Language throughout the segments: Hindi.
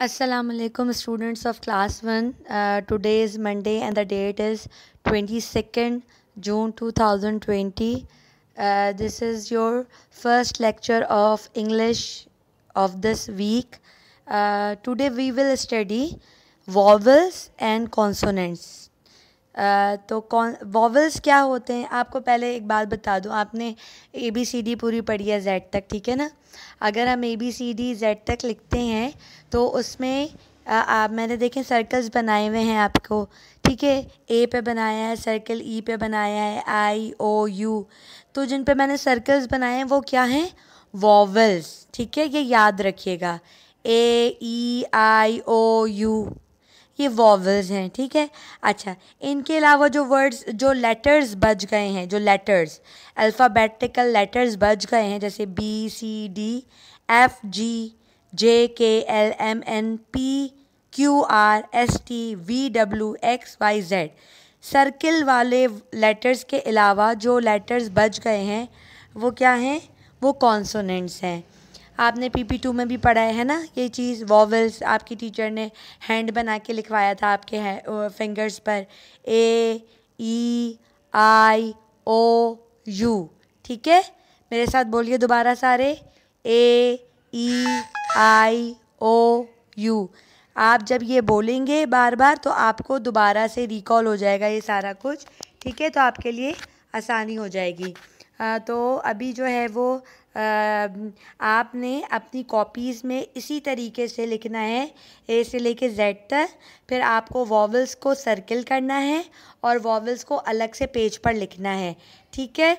Assalamualaikum students of class 1 uh, today is Monday and the date is 22nd June 2020 uh, this is your first lecture of English of this week uh, today we will study vowels and consonants तो कौन वॉवल्स क्या होते हैं आपको पहले एक बात बता दूँ आपने ए बी सी डी पूरी पढ़ी है जेड तक ठीक है ना अगर हम A B C D Z तक लिखते हैं तो उसमें आ, आप मैंने देखें सर्कल्स बनाए हुए हैं आपको ठीक है ए पे बनाया है सर्कल ई e पे बनाया है आई ओ यू तो जिन पे मैंने सर्कल्स बनाए हैं वो क्या हैं वॉवल्स ठीक है ये याद रखिएगा ए ई आई ओ यू ये वॉवल्स हैं ठीक है अच्छा इनके अलावा जो वर्ड्स जो लेटर्स बच गए हैं जो लेटर्स अल्फ़ाबेटिकल लेटर्स बच गए हैं जैसे B C D F G J K L M N P Q R S T V W X Y Z circle वाले लेटर्स के अलावा जो लेटर्स बच गए हैं वो क्या हैं वो कॉन्सोनेंट्स हैं आपने पी पी टू में भी पढ़ा है ना ये चीज़ वॉवल्स आपकी टीचर ने हैंड बना के लिखवाया था आपके है फिंगर्स पर ए ई आई ओ यू ठीक है मेरे साथ बोलिए दोबारा सारे ए ई आई ओ यू आप जब ये बोलेंगे बार बार तो आपको दोबारा से रिकॉल हो जाएगा ये सारा कुछ ठीक है तो आपके लिए आसानी हो जाएगी आ, तो अभी जो है वो आपने अपनी कॉपीज़ में इसी तरीके से लिखना है ए से लेके जेड तक फिर आपको वॉवल्स को सर्कल करना है और वॉवल्स को अलग से पेज पर लिखना है ठीक है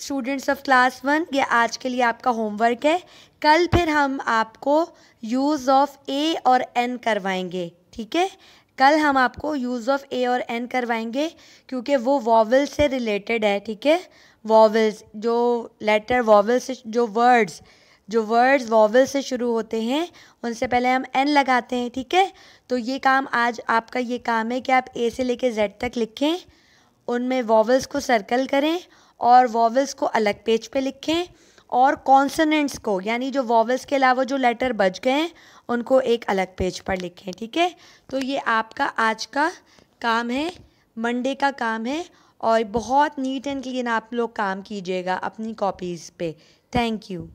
स्टूडेंट्स ऑफ क्लास वन ये आज के लिए आपका होमवर्क है कल फिर हम आपको यूज़ ऑफ ए और एन करवाएंगे ठीक है कल हम आपको यूज़ ऑफ ए और एन करवाएंगे क्योंकि वो वॉवल से रिलेटेड है ठीक है वॉवल्स जो लेटर वॉवल से जो वर्ड्स जो वर्ड्स वॉवल से शुरू होते हैं उनसे पहले हम एन लगाते हैं ठीक है तो ये काम आज आपका ये काम है कि आप ए से लेके जेड तक लिखें उनमें वॉवल्स को सर्कल करें और वॉवल्स को अलग पेज पे लिखें और कॉन्सनेंट्स को यानी जो वॉवल्स के अलावा जो लेटर बच गए हैं उनको एक अलग पेज पर लिखें ठीक है तो ये आपका आज का काम है मंडे का काम है और बहुत नीट एंड क्लीन आप लोग काम कीजिएगा अपनी कॉपीज़ पे थैंक यू